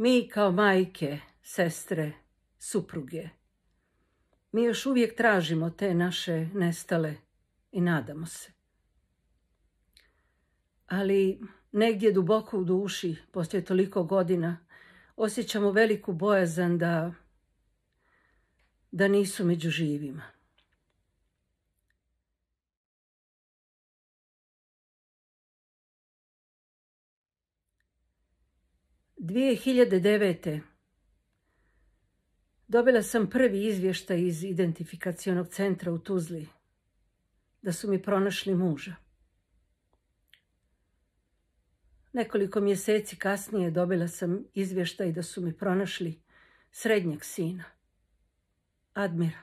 Mi kao majke, sestre, supruge, mi još uvijek tražimo te naše nestale i nadamo se. Ali negdje duboko u duši, poslije toliko godina, osjećamo veliku bojazan da, da nisu među živima. 2009. dobila sam prvi izvještaj iz identifikacionog centra u Tuzli da su mi pronašli muža. Nekoliko mjeseci kasnije dobila sam izvještaj da su mi pronašli srednjeg sina, Admira.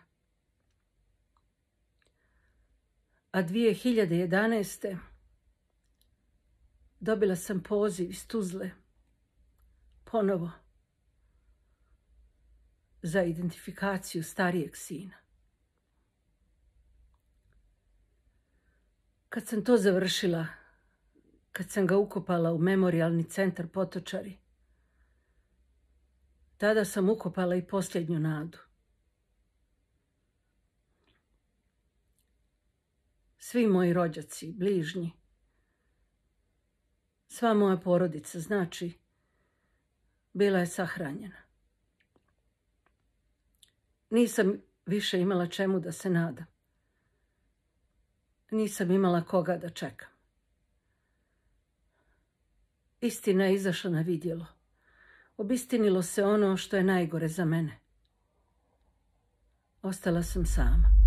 A 2011. dobila sam poziv iz Tuzle ponovo za identifikaciju starijeg sina. Kad sam to završila, kad sam ga ukopala u memorialni centar Potočari, tada sam ukopala i posljednju nadu. Svi moji rođaci, bližnji, sva moja porodica, znači bila je sahranjena. Nisam više imala čemu da se nadam. Nisam imala koga da čekam. Istina je izašla na vidjelo. Obistinilo se ono što je najgore za mene. Ostala sam sama.